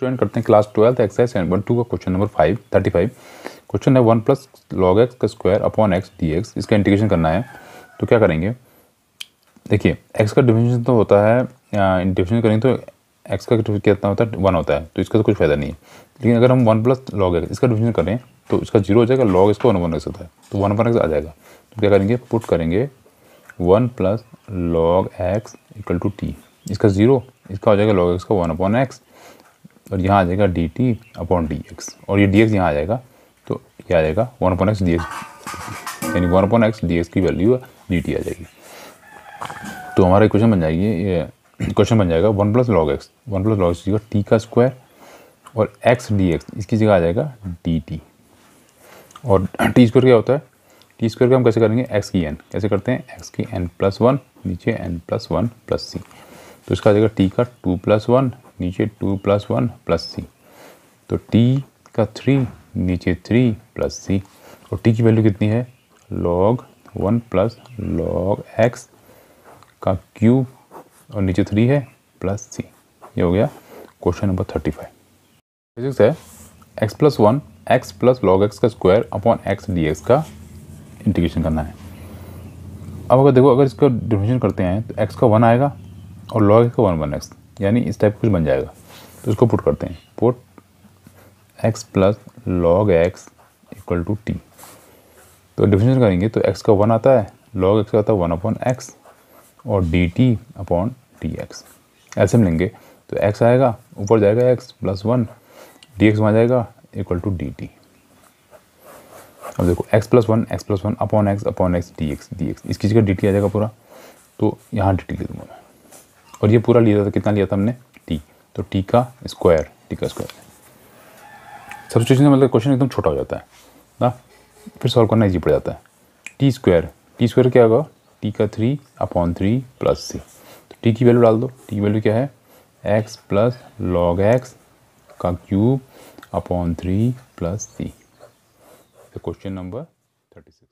join करते हैं class twelfth exercise seven point two का question number five thirty five question है one plus log x का square upon x d x इसका integration करना है तो क्या करेंगे देखिए एक्स का डिविजन तो होता है डिविजन करेंगे तो एक्स का कितना होता है वन होता है तो इसका तो कुछ फायदा नहीं है लेकिन अगर हम वन प्लस लॉग एक्स इसका डिविजन करें तो इसका जीरो हो जाएगा लॉग इसका वन वन एक्स होता है तो वन वन एक्स आ जाएगा तो क्या करेंगे पुट करेंगे one plus log x equal to t इसका जीरो इसका हो जाएगा लॉग एक्स का वन अपॉन एक्स और तो यहाँ आ जाएगा d t upon d x और ये डी एक्स यहाँ आ जाएगा तो ये आ जाएगा one upon x d x यानी one upon x d x की वैल्यू डी टी आ जाएगी तो हमारा क्वेश्चन बन जाएगी ये क्वेश्चन बन जाएगा one plus log x one plus log x t का स्क्वायर और एक्स डी एक्स इसकी जगह आ जाएगा डी टी और टी स्क्वायर क्या होता है टी स्क्वायर का हम कैसे करेंगे एक्स की एन कैसे करते हैं एक्स की एन प्लस वन नीचे n plus one plus c तो इसका आ जाएगा टी का टू प्लस वन नीचे two plus one plus c तो टी का थ्री नीचे थ्री प्लस सी और टी की वैल्यू कितनी है log one plus log x का क्यूब और नीचे थ्री है प्लस सी ये हो गया question number thirty five physics है x plus one x plus log x का square upon x d x का इंटीग्रेशन करना है अब अगर देखो अगर इसका डिविजन करते हैं तो एक्स का वन आएगा और लॉग एक्स का वन वन एक्स यानी इस टाइप कुछ बन जाएगा तो इसको पुट करते हैं put x plus log x equal to t तो डिफिनेशन करेंगे तो एक्स का वन आता है लॉग एक्स का आता है वन अपॉन एक्स और d t upon d x ऐसे में लेंगे तो एक्स आएगा ऊपर जाएगा x plus one d x वहाँ जाएगा इक्वल टू डी टी अब देखो x plus one x plus one upon x upon x d x d x इसकी जगह डी टी आ जाएगा पूरा तो यहाँ डी टी ले मैं और ये पूरा लिया था कितना लिया था हमने टी तो टी का स्क्वायर टी का स्क्वायर सब्सटीट्यूशन का मतलब क्वेश्चन एकदम छोटा हो जाता है ना फिर सॉल्व करना ईजी पड़ जाता है टी स्क्वायर टी स्क्वायर क्या होगा टी का three upon three plus c तो टी की वैल्यू डाल दो टी की वैल्यू क्या है एक्स प्लस लॉग एक्स का cube upon three plus c question number thirty six